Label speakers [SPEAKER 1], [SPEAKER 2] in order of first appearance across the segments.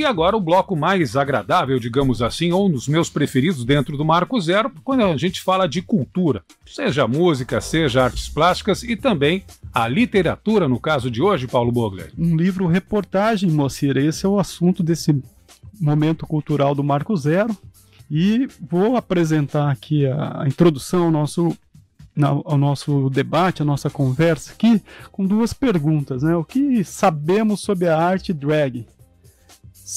[SPEAKER 1] E agora o bloco mais agradável, digamos assim, ou um dos meus preferidos dentro do Marco Zero, quando a gente fala de cultura, seja música, seja artes plásticas e também a literatura, no caso de hoje, Paulo Bogler. Um livro reportagem, Mocir, esse é o assunto desse momento cultural do Marco Zero. E vou apresentar aqui a introdução ao nosso, ao nosso debate, a nossa conversa aqui, com duas perguntas. Né? O que sabemos sobre a arte drag?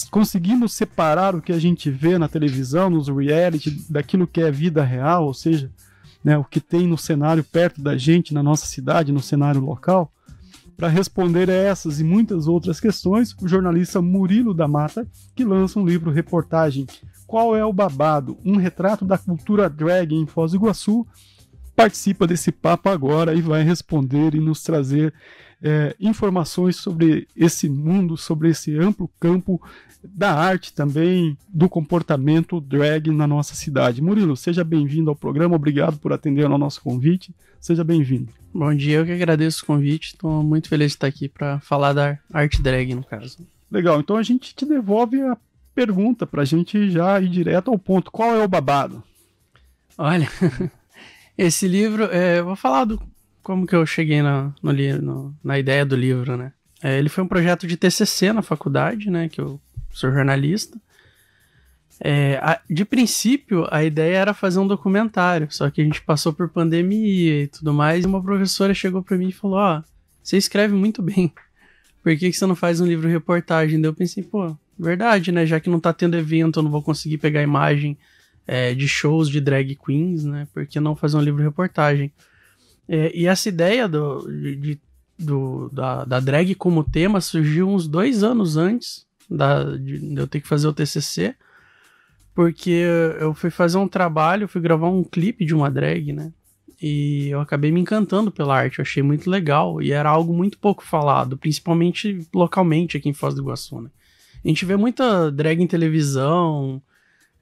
[SPEAKER 1] conseguimos separar o que a gente vê na televisão, nos reality, daquilo que é vida real, ou seja, né, o que tem no cenário perto da gente, na nossa cidade, no cenário local? Para responder a essas e muitas outras questões, o jornalista Murilo da Mata, que lança um livro reportagem Qual é o Babado? Um retrato da cultura drag em Foz do Iguaçu, participa desse papo agora e vai responder e nos trazer é, informações sobre esse mundo, sobre esse amplo campo da arte também, do comportamento drag na nossa cidade. Murilo, seja bem-vindo ao programa, obrigado por atender ao nosso convite, seja bem-vindo. Bom dia, eu que agradeço o convite,
[SPEAKER 2] estou muito feliz de estar aqui para falar da
[SPEAKER 1] arte drag, no caso. Legal, então a gente te devolve a pergunta para a gente já ir direto ao ponto. Qual é o babado?
[SPEAKER 2] Olha, esse livro, é, vou falar do, como que eu cheguei na, no, no, na ideia do livro, né? É, ele foi um projeto de TCC na faculdade, né? Que eu sou jornalista. É, a, de princípio, a ideia era fazer um documentário, só que a gente passou por pandemia e tudo mais, e uma professora chegou para mim e falou: Ó, oh, você escreve muito bem, por que, que você não faz um livro reportagem? Daí eu pensei: pô, verdade, né? Já que não tá tendo evento, eu não vou conseguir pegar imagem é, de shows de drag queens, né? Por que não fazer um livro reportagem? É, e essa ideia do, de, do, da, da drag como tema surgiu uns dois anos antes da, de, de eu ter que fazer o TCC, porque eu fui fazer um trabalho, fui gravar um clipe de uma drag, né? E eu acabei me encantando pela arte, eu achei muito legal e era algo muito pouco falado, principalmente localmente aqui em Foz do Iguaçu, né? A gente vê muita drag em televisão,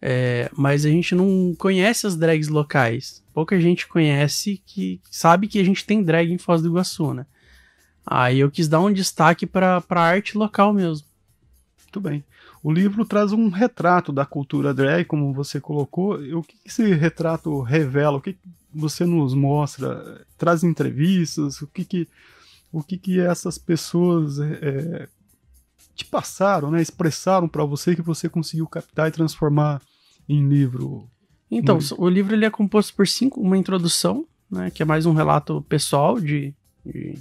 [SPEAKER 2] é, mas a gente não conhece as drags locais. Pouca gente conhece que sabe que a gente tem drag em Foz do Iguaçu, né?
[SPEAKER 1] Aí eu quis dar um destaque para a arte local mesmo. Muito bem. O livro traz um retrato da cultura drag, como você colocou. E o que esse retrato revela? O que você nos mostra? Traz entrevistas? O que, que o que, que essas pessoas é, é te passaram, né? Expressaram para você que você conseguiu captar e transformar em livro? Então,
[SPEAKER 2] o livro ele é composto por cinco, uma introdução, né, que é mais um relato pessoal de, de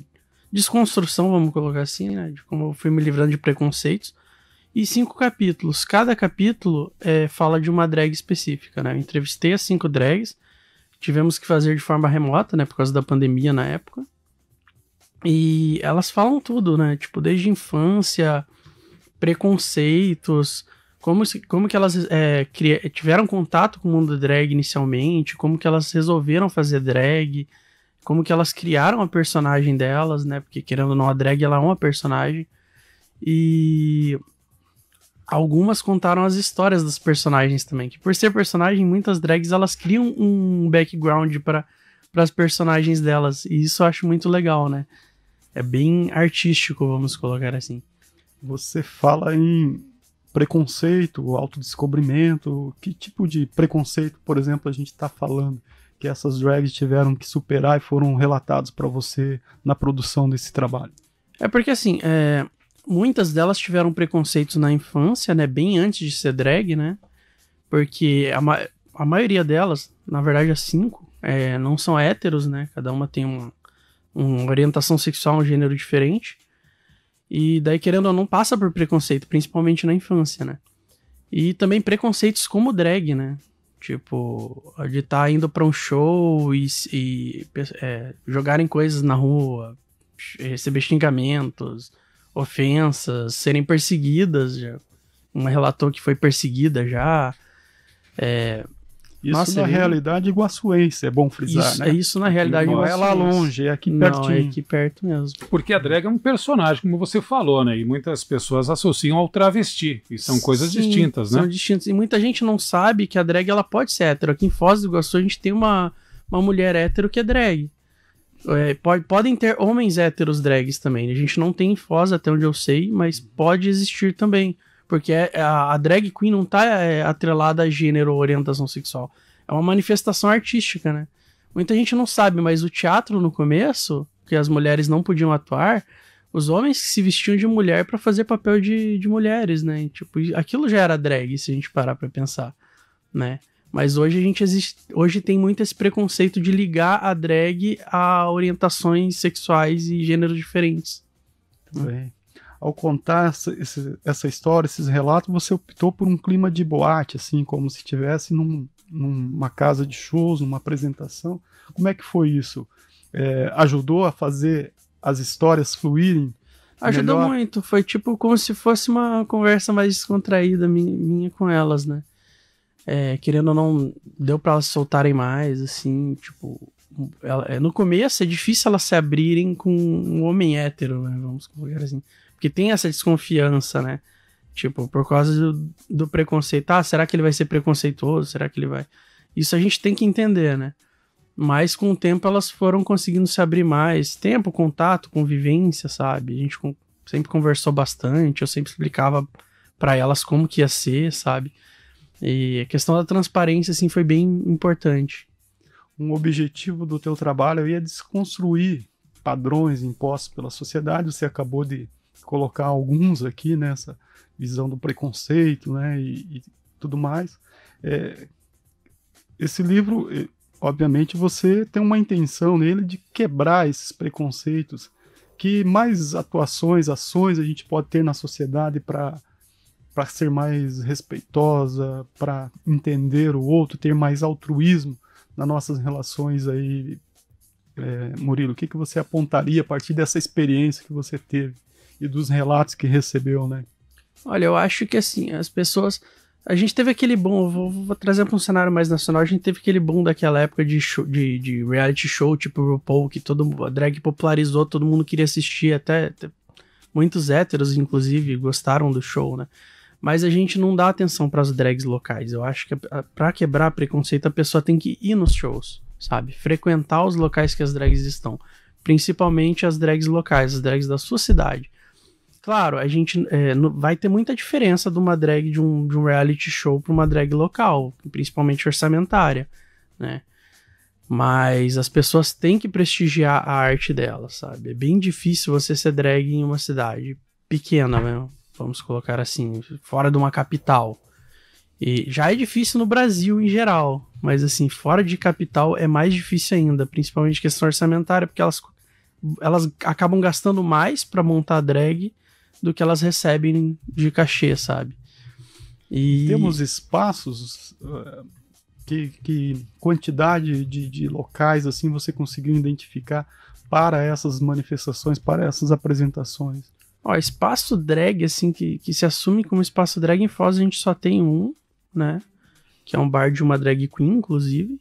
[SPEAKER 2] desconstrução, vamos colocar assim, né, de como eu fui me livrando de preconceitos, e cinco capítulos. Cada capítulo é, fala de uma drag específica, né? Eu entrevistei as cinco drags, tivemos que fazer de forma remota, né, por causa da pandemia na época. E elas falam tudo, né? Tipo, desde infância, preconceitos, como, como que elas é, tiveram contato com o mundo drag inicialmente, como que elas resolveram fazer drag, como que elas criaram a personagem delas, né? Porque querendo ou não, a drag ela é uma personagem. E algumas contaram as histórias dos personagens também, que por ser personagem, muitas drags elas criam um background para as personagens delas, e isso eu acho muito legal, né?
[SPEAKER 1] É bem artístico, vamos colocar assim. Você fala em preconceito, autodescobrimento, que tipo de preconceito, por exemplo, a gente está falando que essas drags tiveram que superar e foram relatados para você na produção desse trabalho?
[SPEAKER 2] É porque assim, é, muitas delas tiveram preconceitos na infância, né, bem antes de ser drag, né, porque a, ma a maioria delas, na verdade as cinco, é, não são héteros, né, cada uma tem uma, uma orientação sexual, um gênero diferente, e daí, querendo ou não, passa por preconceito, principalmente na infância, né? E também preconceitos como drag, né? Tipo, de estar tá indo pra um show e, e é, jogarem coisas na rua, receber xingamentos, ofensas, serem perseguidas. Já. Uma relatou que foi perseguida já. É, isso Nossa, na é realidade
[SPEAKER 1] iguaçuense, é bom frisar, isso, né? É isso na realidade Não é lá longe, é aqui pertinho. Não, é aqui perto mesmo. Porque a drag é um personagem, como você falou, né? E muitas pessoas associam ao travesti, e são coisas Sim, distintas, né? São
[SPEAKER 2] distintas. E muita gente não sabe que a drag ela pode ser hétero. Aqui em Foz do Iguaçu a gente tem uma, uma mulher hétero que é drag. É, pode, podem ter homens héteros drags também. A gente não tem em Foz, até onde eu sei, mas pode existir também. Porque é, a, drag queen não tá é, atrelada a gênero ou orientação sexual. É uma manifestação artística, né? Muita gente não sabe, mas o teatro no começo, que as mulheres não podiam atuar, os homens se vestiam de mulher para fazer papel de, de mulheres, né? tipo, aquilo já era drag, se a gente parar pra pensar, né? Mas hoje a gente existe, hoje tem muito esse preconceito de ligar a drag a orientações sexuais e gêneros
[SPEAKER 1] diferentes. Também ao contar essa, essa história, esses relatos, você optou por um clima de boate, assim, como se estivesse num, numa casa de shows, numa apresentação. Como é que foi isso? É, ajudou a fazer as histórias fluírem? Ajudou melhor? muito. Foi tipo como se fosse uma conversa mais
[SPEAKER 2] descontraída minha com elas, né? É, querendo ou não, deu para elas soltarem mais, assim, tipo. Ela, é, no começo é difícil elas se abrirem com um homem hétero, né? Vamos colocar assim. Porque tem essa desconfiança, né? Tipo, por causa do, do preconceito. Ah, será que ele vai ser preconceituoso? Será que ele vai. Isso a gente tem que entender, né? Mas com o tempo elas foram conseguindo se abrir mais. Tempo, contato, convivência, sabe? A gente sempre conversou bastante, eu sempre explicava para elas como que ia ser, sabe? E a questão da transparência, assim, foi bem importante.
[SPEAKER 1] Um objetivo do teu trabalho ia é desconstruir padrões impostos pela sociedade, você acabou de colocar alguns aqui nessa visão do preconceito, né, e, e tudo mais. É, esse livro, obviamente, você tem uma intenção nele de quebrar esses preconceitos. Que mais atuações, ações a gente pode ter na sociedade para para ser mais respeitosa, para entender o outro, ter mais altruísmo nas nossas relações aí, é, Murilo? O que, que você apontaria a partir dessa experiência que você teve? e dos relatos que recebeu, né?
[SPEAKER 2] Olha, eu acho que assim, as pessoas. A gente teve aquele bom, vou, vou trazer para um cenário mais nacional, a gente teve aquele bom daquela época de, show, de, de, reality show, tipo RuPaul, que todo, a drag popularizou, todo mundo queria assistir, até, até muitos héteros, inclusive, gostaram do show, né? Mas a gente não dá atenção para as drags locais. Eu acho que para quebrar preconceito, a pessoa tem que ir nos shows, sabe? Frequentar os locais que as drags estão. Principalmente as drags locais, as drags da sua cidade. Claro, a gente é, vai ter muita diferença de uma drag de um, de um reality show para uma drag local, principalmente orçamentária, né? Mas as pessoas têm que prestigiar a arte dela, sabe? É bem difícil você ser drag em uma cidade pequena, mesmo, né? vamos colocar assim, fora de uma capital. E já é difícil no Brasil em geral, mas assim, fora de capital é mais difícil ainda, principalmente questão orçamentária, porque elas, elas acabam gastando mais para montar drag do que elas recebem de cachê, sabe?
[SPEAKER 1] E... Temos espaços. Eh, que, que quantidade de, de locais assim você conseguiu identificar para essas manifestações, para essas apresentações? Ó, espaço drag, assim, que, que se assume como espaço drag em
[SPEAKER 2] Foz, a gente só tem um, né? Que é um bar de uma drag queen, inclusive.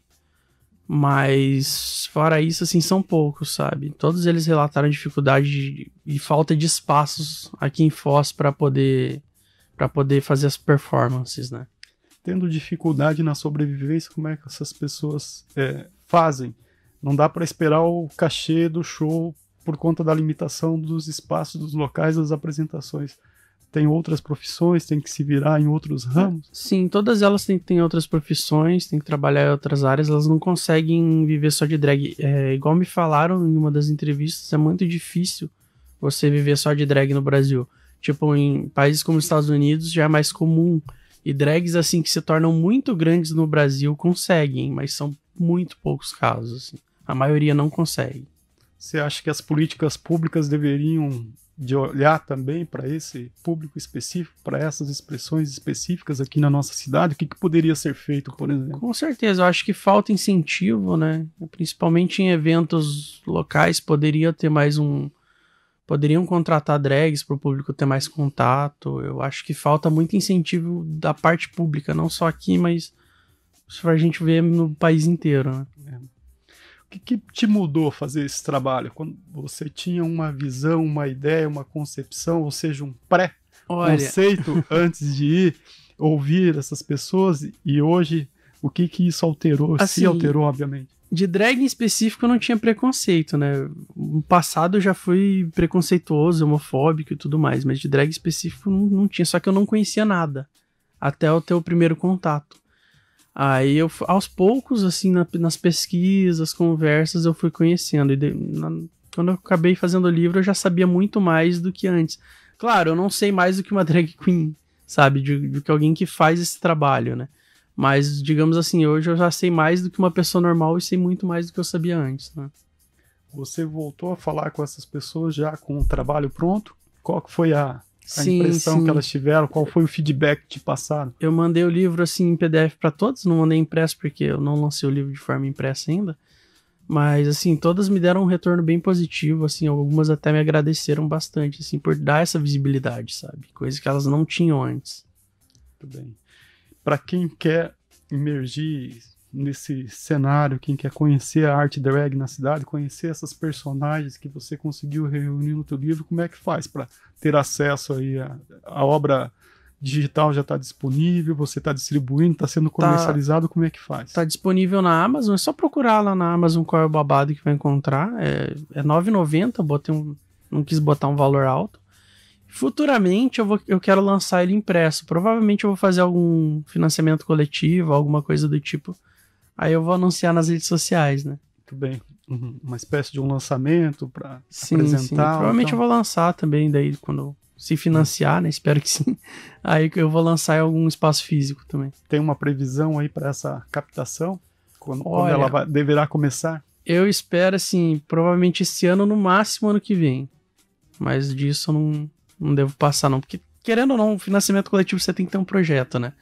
[SPEAKER 2] Mas fora isso, assim, são poucos, sabe? Todos eles relataram dificuldade e falta de espaços aqui em Foz para poder para poder fazer as performances, né?
[SPEAKER 1] Tendo dificuldade na sobrevivência, como é que essas pessoas é, fazem? Não dá para esperar o cachê do show por conta da limitação dos espaços, dos locais, das apresentações têm outras profissões, têm que se virar em outros ramos?
[SPEAKER 2] É, sim, todas elas têm, têm outras profissões, têm que trabalhar em outras áreas, elas não conseguem viver só de drag. É, igual me falaram em uma das entrevistas, é muito difícil você viver só de drag no Brasil. Tipo, em países como os Estados Unidos já é mais comum. E drags, assim, que se tornam muito grandes no Brasil conseguem, mas são muito
[SPEAKER 1] poucos casos. Assim. A maioria não consegue. Você acha que as políticas públicas deveriam de olhar também para esse público específico, para essas expressões específicas aqui na nossa cidade? O que, que poderia ser feito, por exemplo?
[SPEAKER 2] Com certeza, eu acho que falta incentivo, né? Principalmente em eventos locais, poderia ter mais um. Poderiam contratar drags para o público ter mais contato. Eu acho que falta muito incentivo da parte pública, não só aqui, mas para a gente ver no país inteiro.
[SPEAKER 1] Né? que, que te mudou fazer esse trabalho? Quando você tinha uma visão, uma ideia, uma concepção, ou seja, um pré-conceito antes de ir ouvir essas pessoas e hoje o que que isso alterou? Assim, Se alterou, obviamente.
[SPEAKER 2] De drag em específico eu não tinha preconceito, né? No passado eu já fui preconceituoso, homofóbico e tudo mais, mas de drag específico não, não tinha, só que eu não conhecia nada até o teu primeiro contato. Aí eu, aos poucos, assim, na, nas pesquisas, conversas, eu fui conhecendo. E de, na, quando eu acabei fazendo o livro, eu já sabia muito mais do que antes. Claro, eu não sei mais do que uma drag queen, sabe? Do que alguém que faz esse trabalho, né? Mas, digamos assim, hoje eu já sei mais do que uma pessoa
[SPEAKER 1] normal e sei muito mais do que eu sabia antes, né? Você voltou a falar com essas pessoas já com o trabalho pronto? Qual que foi a a sim, impressão sim. que elas tiveram, qual foi o feedback que
[SPEAKER 2] te passaram. Eu mandei o livro assim em PDF para todas, não mandei impresso porque eu não lancei o livro de forma impressa ainda. Mas assim, todas me deram um retorno bem positivo, assim, algumas até me agradeceram bastante assim por dar essa visibilidade, sabe? Coisa que elas não tinham antes.
[SPEAKER 1] Muito bem. Para quem quer emergir nesse cenário, quem quer é conhecer a arte drag na cidade, conhecer essas personagens que você conseguiu reunir no teu livro, como é que faz para ter acesso aí a, a obra digital já está disponível, você está distribuindo, está sendo tá. comercializado,
[SPEAKER 2] tá, como é que faz? Está disponível na Amazon, é só procurar lá na Amazon qual é o babado que vai encontrar. É, é 9,90, botei um, não quis botar um valor alto. Futuramente eu, vou, eu quero lançar ele impresso. Provavelmente eu vou fazer algum financiamento coletivo, alguma coisa do tipo, Aí eu vou anunciar nas redes sociais, né?
[SPEAKER 1] Muito bem. Uhum. Uma espécie de um lançamento para apresentar. Sim. Então? Provavelmente então... eu
[SPEAKER 2] vou lançar também daí quando se financiar, né? Espero que sim. Aí eu vou lançar em algum espaço físico também. Tem uma previsão aí para essa captação? Quando, Olha, quando ela
[SPEAKER 1] vai, deverá começar?
[SPEAKER 2] Eu espero, assim, provavelmente esse ano, no máximo ano que vem. Mas disso eu não, não devo passar, não. Porque, querendo ou não, financiamento coletivo você tem que ter um projeto, né?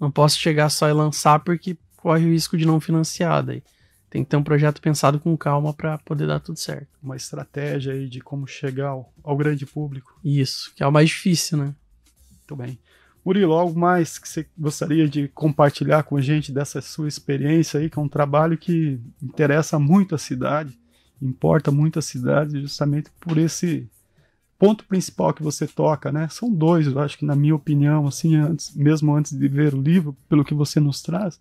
[SPEAKER 2] Não posso chegar só e lançar porque corre o risco de não financiar daí. Tem que ter um projeto pensado com calma para poder dar tudo certo.
[SPEAKER 1] Uma estratégia aí de como chegar ao, ao grande público. Isso, que é o mais difícil, né? Muito bem. Murilo, algo mais que você gostaria de compartilhar com a gente dessa sua experiência aí, que é um trabalho que interessa muito a cidade, importa muito a cidade, justamente por esse ponto principal que você toca, né? São dois, eu acho que na minha opinião, assim, antes, mesmo antes de ver o livro, pelo que você nos traz,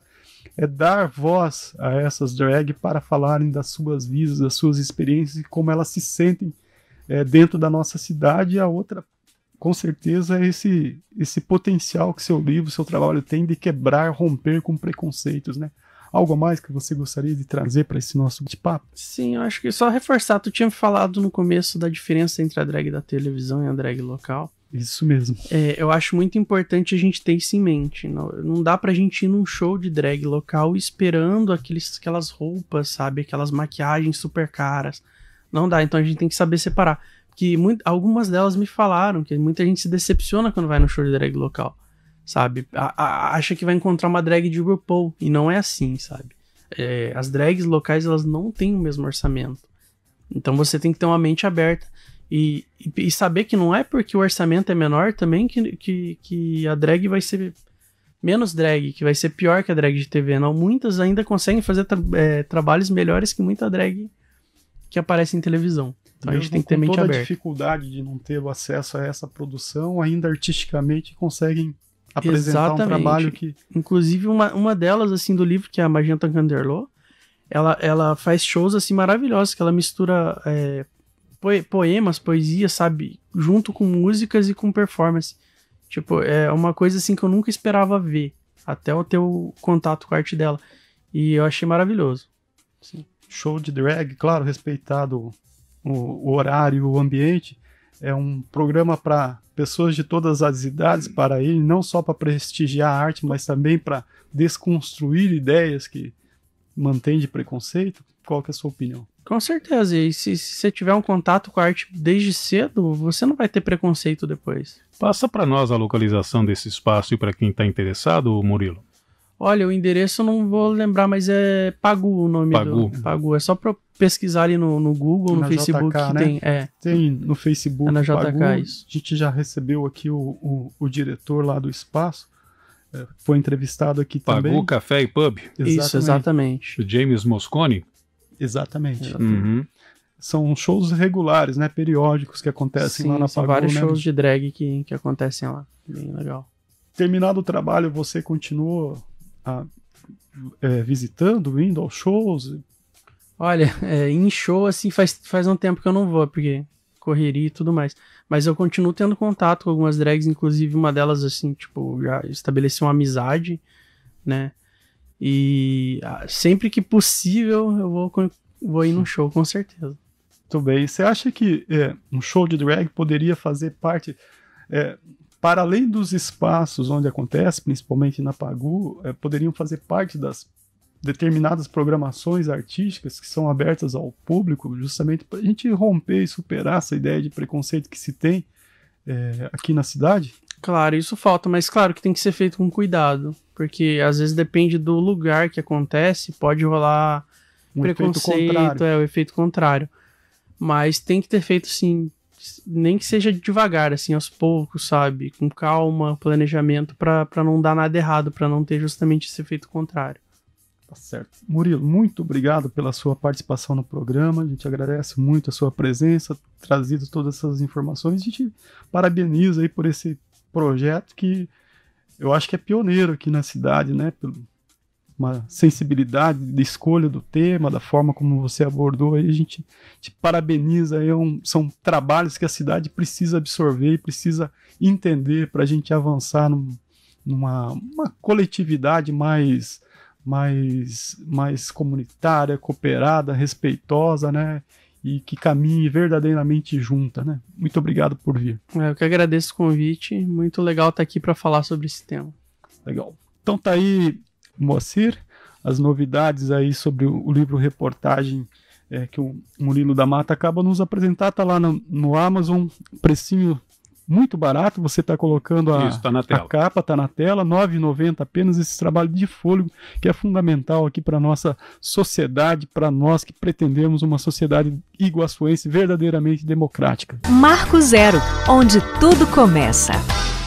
[SPEAKER 1] é dar voz a essas drag para falarem das suas vidas, das suas experiências e como elas se sentem é, dentro da nossa cidade. E a outra, com certeza, é esse, esse potencial que seu livro, seu trabalho tem de quebrar, romper com preconceitos, né? Algo a mais que você gostaria de trazer para esse nosso bate-papo?
[SPEAKER 2] Sim, eu acho que só reforçar, tu tinha falado no começo da diferença entre a drag da televisão e a drag local.
[SPEAKER 1] Isso mesmo.
[SPEAKER 2] É, eu acho muito importante a gente ter isso em mente. Não, não dá pra gente ir num show de drag local esperando aqueles, aquelas roupas, sabe? Aquelas maquiagens super caras. Não dá, então a gente tem que saber separar. que muito, algumas delas me falaram que muita gente se decepciona quando vai no show de drag local sabe? A, a, acha que vai encontrar uma drag de RuPaul e não é assim, sabe? É, as drags locais elas não têm o mesmo orçamento. Então você tem que ter uma mente aberta e, e, e saber que não é porque o orçamento é menor também que, que, que, a drag vai ser menos drag, que vai ser pior que a drag de TV. Não, muitas ainda conseguem fazer tra é, trabalhos melhores que muita drag que aparece em televisão. Então Mesmo a gente tem que ter mente toda a
[SPEAKER 1] dificuldade de não ter o acesso a essa produção, ainda artisticamente conseguem apresentar Exatamente. um trabalho que. Inclusive, uma, uma delas, assim, do livro, que é a Magenta Ganderlo,
[SPEAKER 2] ela, ela faz shows, assim, maravilhosos, que ela mistura é, poemas, poesia, sabe? Junto com músicas e com performance. Tipo, é uma coisa, assim, que eu nunca esperava ver, até eu ter o contato com a arte dela. E eu achei maravilhoso.
[SPEAKER 1] Sim. Show de drag, claro, respeitado o, o horário, o ambiente, é um programa para pessoas de todas as idades para ir, não só para prestigiar a arte, mas também para desconstruir ideias que mantém de preconceito? Qual que é a sua opinião?
[SPEAKER 2] Com certeza, e se, se você tiver um contato com a arte desde cedo, você não vai ter preconceito depois.
[SPEAKER 1] Passa para nós a localização desse espaço e para quem está interessado, Murilo.
[SPEAKER 2] Olha, o endereço eu não vou lembrar, mas é Pagu o nome Pagu. do.
[SPEAKER 1] Pagu. É só pra pesquisar ali no, no Google, é na no Facebook JK, que né? tem. É. Tem no Facebook. É na JK, Pagu. isso. A gente já recebeu aqui o, o, o diretor lá do espaço. É, foi entrevistado aqui Pagu, também. Pagu Café e Pub. Exatamente. Isso, exatamente. O James Moscone? Exatamente. exatamente. Uhum. São shows regulares, né? Periódicos que acontecem Sim, lá na são Pagu. São vários né? shows de drag que, que acontecem lá. Bem legal. Terminado o trabalho, você continua a, é, visitando, indo aos shows? Olha, é, em show, assim, faz, faz um tempo que eu não vou, porque correria
[SPEAKER 2] e tudo mais. Mas eu continuo tendo contato com algumas drags, inclusive uma delas, assim, tipo, já estabeleci uma amizade, né? E ah, sempre que possível
[SPEAKER 1] eu vou, vou ir num show, com certeza. Muito bem. Você acha que é, um show de drag poderia fazer parte é, para além dos espaços onde acontece, principalmente na Pagu, é, poderiam fazer parte das determinadas programações artísticas que são abertas ao público, justamente para a gente romper e superar essa ideia de preconceito que se tem é, aqui na cidade?
[SPEAKER 2] Claro, isso falta, mas claro que tem que ser feito com cuidado, porque às vezes depende do lugar que acontece, pode rolar um preconceito, é o efeito contrário. Mas tem que ter feito sim, nem que seja devagar, assim, aos poucos, sabe? Com calma, planejamento, para não dar nada errado, para não ter justamente esse efeito contrário. Tá certo.
[SPEAKER 1] Murilo, muito obrigado pela sua participação no programa. A gente agradece muito a sua presença, trazido todas essas informações. A gente parabeniza aí por esse projeto que eu acho que é pioneiro aqui na cidade, né? Pelo, uma sensibilidade de escolha do tema, da forma como você abordou aí, a gente te parabeniza. É um, são trabalhos que a cidade precisa absorver e precisa entender para a gente avançar num, numa uma coletividade mais, mais, mais comunitária, cooperada, respeitosa, né? E que caminhe verdadeiramente junta, né? Muito obrigado por vir.
[SPEAKER 2] eu que agradeço o convite. Muito legal estar aqui para falar sobre esse tema.
[SPEAKER 1] Legal. Então tá aí Moacir, as novidades aí sobre o livro reportagem é, que o Murilo da Mata acaba nos apresentar, está lá no, no Amazon, precinho muito barato, você está colocando a, Isso, tá a capa, está na tela, R$ 9,90 apenas esse trabalho de fôlego que é fundamental aqui para a nossa sociedade, para nós que pretendemos uma sociedade iguaçuense verdadeiramente democrática. Marco Zero, onde tudo começa.